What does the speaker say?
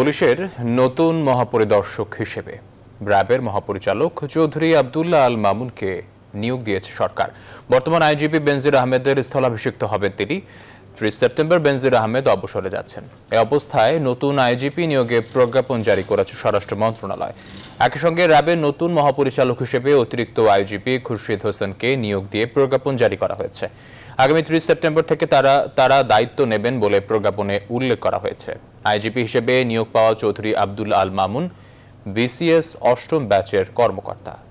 পুলিশের নতুন মহাপরিদর্শক হিসেবে র্যাবের মহাপরিচালক চৌধুরী আবদুল্লাহ আল মামুনকে নিয়োগ দিয়েছে সরকার বর্তমান আইজিপি বেনজির আহমেদের স্থলাভিষিক্ত হবেন তিনি ত্রিশ সেপ্টেম্বর বেনজির আহমেদ অবসরে যাচ্ছেন এ অবস্থায় নতুন আইজিপি নিয়োগে প্রজ্ঞাপন জারি করেছে স্বরাষ্ট্র মন্ত্রণালয় একই সঙ্গে র্যাবের নতুন মহাপরিচালক হিসেবে অতিরিক্ত আইজিপি খুরশিদ হোসেনকে নিয়োগ দিয়ে প্রজ্ঞাপন জারি করা হয়েছে আগামী ত্রিশ সেপ্টেম্বর থেকে তারা তারা দায়িত্ব নেবেন বলে প্রজ্ঞাপনে উল্লেখ করা হয়েছে আইজিপি হিসেবে নিয়োগ পাওয়া চৌধুরী আব্দুল আল মামুন বিসিএস অষ্টম ব্যাচের কর্মকর্তা